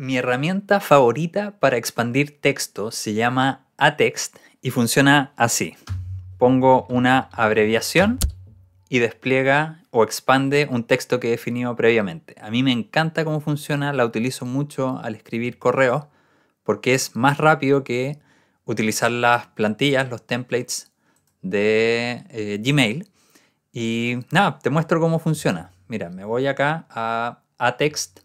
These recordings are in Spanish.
Mi herramienta favorita para expandir texto se llama Atext y funciona así. Pongo una abreviación y despliega o expande un texto que he definido previamente. A mí me encanta cómo funciona, la utilizo mucho al escribir correos porque es más rápido que utilizar las plantillas, los templates de eh, Gmail. Y nada, te muestro cómo funciona. Mira, me voy acá a, Atext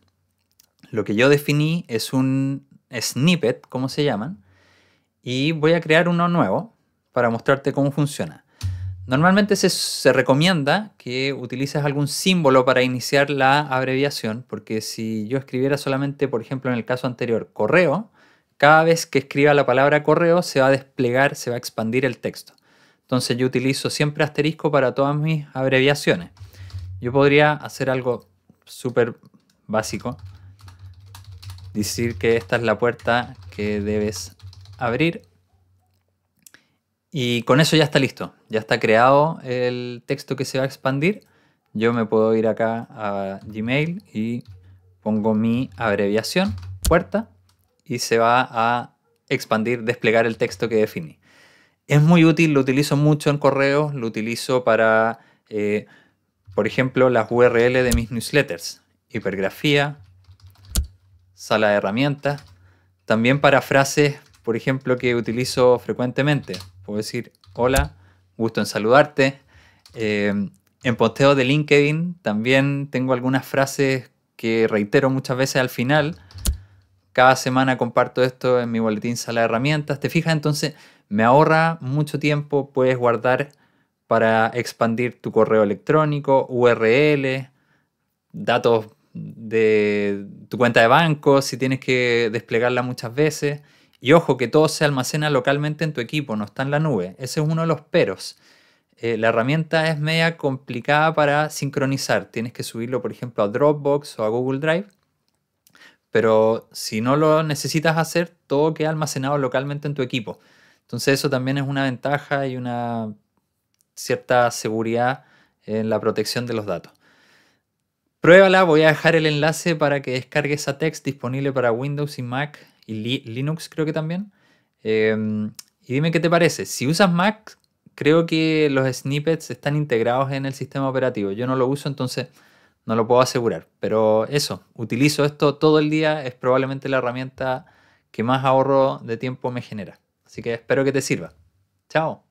lo que yo definí es un snippet, como se llaman, y voy a crear uno nuevo para mostrarte cómo funciona. Normalmente se, recomienda que utilices algún símbolo para iniciar la abreviación, porque si yo escribiera solamente, por ejemplo, en el caso anterior, correo, cada vez que escriba la palabra correo se va a desplegar, se va a expandir el texto. Entonces yo utilizo siempre asterisco para todas mis abreviaciones. Yo podría hacer algo súper básico decir que esta es la puerta que debes abrir. Y con eso ya está listo, ya está creado el texto que se va a expandir. Yo me puedo ir acá a Gmail y pongo mi abreviación, puerta, y se va a expandir, desplegar el texto que definí. Es muy útil, lo utilizo mucho en correos, lo utilizo para, eh, por ejemplo, las URL de mis newsletters, hipergrafía, sala de herramientas. También para frases, por ejemplo, que utilizo frecuentemente. Puedo decir, hola, gusto en saludarte. Eh, en posteo de LinkedIn también tengo algunas frases que reitero muchas veces al final. Cada semana comparto esto en mi boletín sala de herramientas. ¿Te fijas? Entonces me ahorra mucho tiempo. Puedes guardar para expandir tu correo electrónico, URL, datos de, tu cuenta de banco, si tienes que desplegarla muchas veces. Y ojo, que todo se almacena localmente en tu equipo, no está en la nube. Ese es uno de los peros. Eh, la herramienta es media complicada para sincronizar. Tienes que subirlo, por ejemplo, a Dropbox o a Google Drive. Pero si no lo necesitas hacer, todo queda almacenado localmente en tu equipo. Entonces eso también es una ventaja y una cierta seguridad en la protección de los datos. Pruébala, voy a dejar el enlace para que descargues esa Text disponible para Windows y Mac y Linux creo que también. Em, y dime qué te parece. Si usas Mac, creo que los snippets están integrados en el sistema operativo. Yo no lo uso, entonces no lo puedo asegurar. Pero eso, utilizo esto todo el día, es probablemente la herramienta que más ahorro de tiempo me genera. Así que espero que te sirva. Chao.